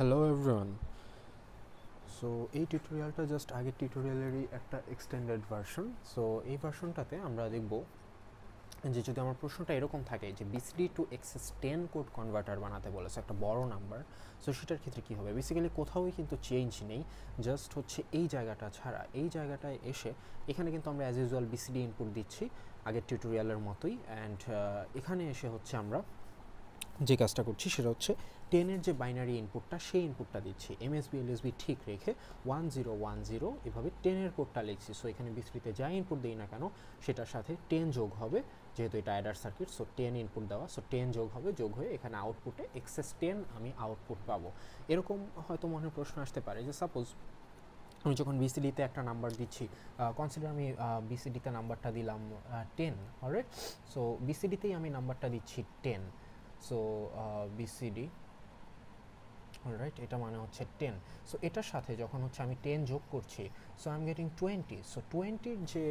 hello everyone so এই টিউটোরিয়ালটা just আগের টিউটোরিয়ালেরই একটা এক্সটেন্ডেড ভার্সন সো এই ভার্সনটাতে আমরা দেখব যে যদি আমার প্রশ্নটা এরকম থাকে যে BCD to excess ten code converter বানাতে বলেছে একটা বড় নাম্বার সো সেটার ক্ষেত্রে কী হবে বেসিক্যালি কোথাওই কিন্তু চেঞ্জ নেই জাস্ট হচ্ছে এই জায়গাটা ছাড়া এই জায়গাটায় এসে এখানে কিন্তু আমরা অ্যাজ ইউজুয়াল বিসিডি ইনপুট দিচ্ছি আগের টিউটোরিয়ালের মতোই অ্যান্ড এখানে এসে হচ্ছে আমরা যে কাজটা করছি সেটা হচ্ছে টেনের যে বাইনারি ইনপুটটা সেই ইনপুটটা দিচ্ছি এমএসবি এলএসবি ঠিক রেখে ওয়ান জিরো ওয়ান জিরো এভাবে টেনের কোডটা লিখছি সো এখানে বিস্তৃতে যা ইনপুট দিই না কেন সেটার সাথে টেন যোগ হবে যেহেতু এটা adder circuit so ten input দেওয়া সো টেন যোগ হবে যোগ হয়ে এখানে আউটপুটে এক্সেস টেন আমি আউটপুট পাবো এরকম হয়তো মনে প্রশ্ন আসতে পারে যে সাপোজ আমি যখন বিসিডিতে একটা নাম্বার দিচ্ছি কনসিডার আমি বিসিডিতে নাম্বারটা দিলাম টেন অলরেট সো বিসিডিতেই আমি নাম্বারটা দিচ্ছি টেন সো বিসিডি রাইট এটা মানে হচ্ছে টেন সো এটার সাথে যখন হচ্ছে আমি টেন যোগ করছি so I am getting twenty so টোয়েন্টির যে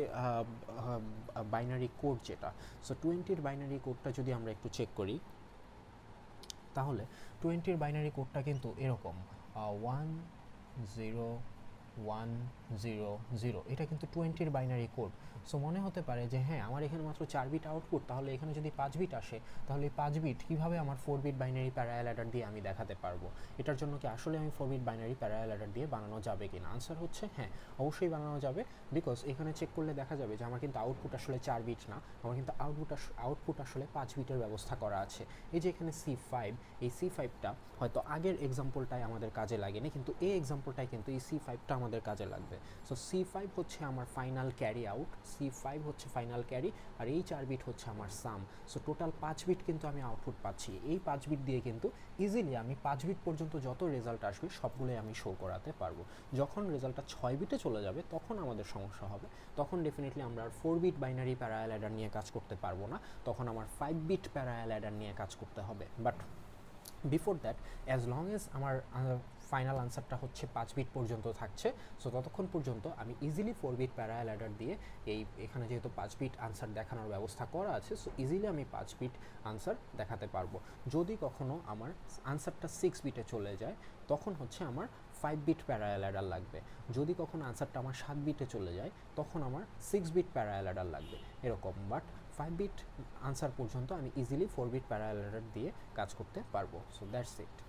বাইনারি কোড যেটা সো টোয়েন্টির বাইনারি কোডটা যদি আমরা একটু চেক করি তাহলে টোয়েন্টির বাইনারি কোডটা কিন্তু এরকম one zero one zero zero এটা কিন্তু টোয়েন্টির বাইনারি কোড সো মনে হতে পারে যে হ্যাঁ আমার এখানে মাত্র চার বিট আউটপুট তাহলে এখানে যদি পাঁচ বিট আসে তাহলে এই পাঁচ বিট কীভাবে আমার four bit binary parallel adder দিয়ে আমি দেখাতে পারবো এটার জন্য কি আসলে আমি four bit binary parallel adder দিয়ে বানানো যাবে কি না আনসার হচ্ছে হ্যাঁ অবশ্যই বানানো যাবে বিকজ এখানে চেক করলে দেখা যাবে যে আমার কিন্তু আউটপুট আসলে চার বিট না আমার কিন্তু আউটপুট আউটপুট আসলে পাঁচ বিটের ব্যবস্থা করা আছে এই যে এখানে সি ফাইভ এই সি ফাইভটা হয়তো আগের এক্সাম্পলটাই আমাদের কাজে লাগেনি কিন্তু এই এক্সাম্পলটাই কিন্তু এই সি ফাইভটা আমাদের আমাদের কাজে লাগবে সো সি ফাইভ হচ্ছে আমার final carry out C five হচ্ছে ফাইনাল ক্যারি আর এই চার বিট হচ্ছে আমার সাম সো টোটাল পাঁচ বিট কিন্তু আমি আউটপুট পাচ্ছি এই পাঁচ বিট দিয়ে কিন্তু ইজিলি আমি পাঁচ বিট পর্যন্ত যত রেজাল্ট আসবে সবগুলোই আমি শো করাতে পারবো যখন রেজাল্টটা ছয় বিটে চলে যাবে তখন আমাদের সমস্যা হবে তখন ডেফিনেটলি আমরা আর four bit binary parallel adder নিয়ে কাজ করতে পারবো না তখন আমার ফাইভ বিট প্যারায়াল অ্যাডার নিয়ে কাজ করতে হবে but before that as long as আমার ফাইনাল আনসারটা হচ্ছে পাঁচ বিট পর্যন্ত থাকছে সো ততক্ষণ পর্যন্ত আমি easily four bit parallel adder দিয়ে এই এখানে যেহেতু পাঁচ বিট আনসার দেখানোর ব্যবস্থা করা আছে সো ইজিলি আমি পাঁচ বিট আনসার দেখাতে পারবো যদি কখনো আমার আনসারটা সিক্স বিটে চলে যায় তখন হচ্ছে আমার ফাইভ বিট প্যারাল অ্যাডার লাগবে যদি কখনো আনসারটা আমার সাত বিটে চলে যায় তখন আমার সিক্স বিট প্যারাল অ্যাডার লাগবে এরকম বাট ফাইভ বিট আনসার পর্যন্ত আমি easily four bit parallel adder দিয়ে কাজ করতে পারবো সো দ্যাটস ইট